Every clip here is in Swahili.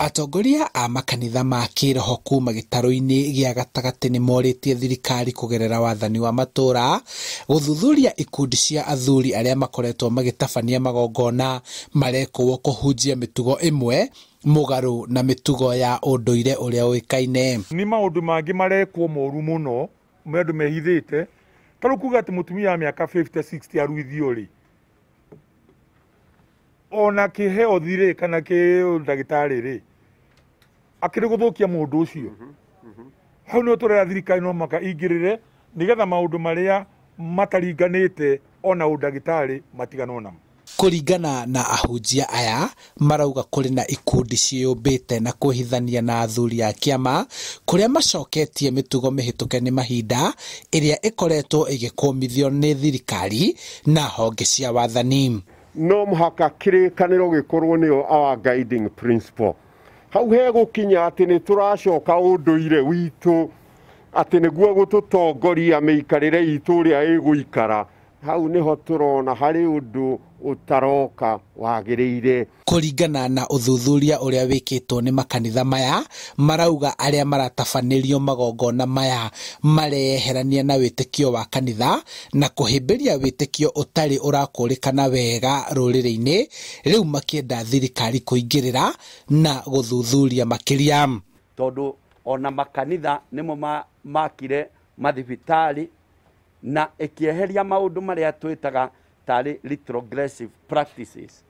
atongoria a makanitha ma kiroho kuma gĩtaro-inĩ gĩa gatagatĩ nĩ morĩtie thirikari kũgerera wathani wa matura guthuthuria ikundi cia athuri arĩa makoretwo magĩtabania magongona marekũwo kũhunjia mitugo ĩmwe mũgarũ na mitugo ya ũndũire uria uikaine ni maundu mangi marekwo moru muno andũ mehithite ta rĩu kuga atĩ mũtumia wa mĩaka 50 60 aruithio rĩ ona kĩheo thirĩ kana kĩ ndagitari ri rä gå thå kia må ndå å cio mm-hmm. mm-hmm. hau nä å tå rera thirikari no maka ingä rä re nä getha maå ndå marä a mataringanä te ona å ndagä tarä matiganwo kå ringana na ahunjia aya marauga kũrĩ na ikundi ciĩyũmbĩte na kwĩhithania na athuri a kĩama kũrĩa macoketie mĩtugo mĩhĩtũke nĩ mahinda ĩrĩa ĩkoretwo ĩgĩkũmithio nä thirikari na honge cia wathani no mũhaka kĩrĩkanĩro gĩkorwo gä our guiding principle hau hegũkinya atĩ nĩ tũracoka ũndũire witũ atĩ nĩguo gũtũtongoria mĩikarĩre itũ ũrĩa ĩgũikara hau niho turona hari undu utaroka wagiriire kuringana na uthuthuria uria wikitwo ni makanitha maya marauga aria maratabanirio magongona maya mareyeherania na witikio wa kanitha na kuhimbiria witikio utari urakurikana wega rũrĩrĩ-inĩ rĩu makienda thirikari kuingirira na guthuthuria makĩria tondu ona makanitha nimo makire mathibitari na ikieheria maundu maria twitaga tari retrogressive practices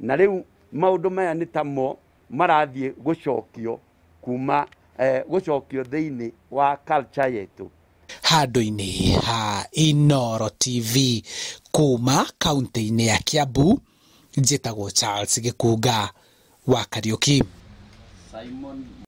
na riu maundu maya ni tamo marathie gucokio kuma eh, gucokio thiini wa culture yetu handå-inä ha inoro tv kuma kauntä-inä ya kiambu njätagwo charles gä kunga wa kariå ki Simon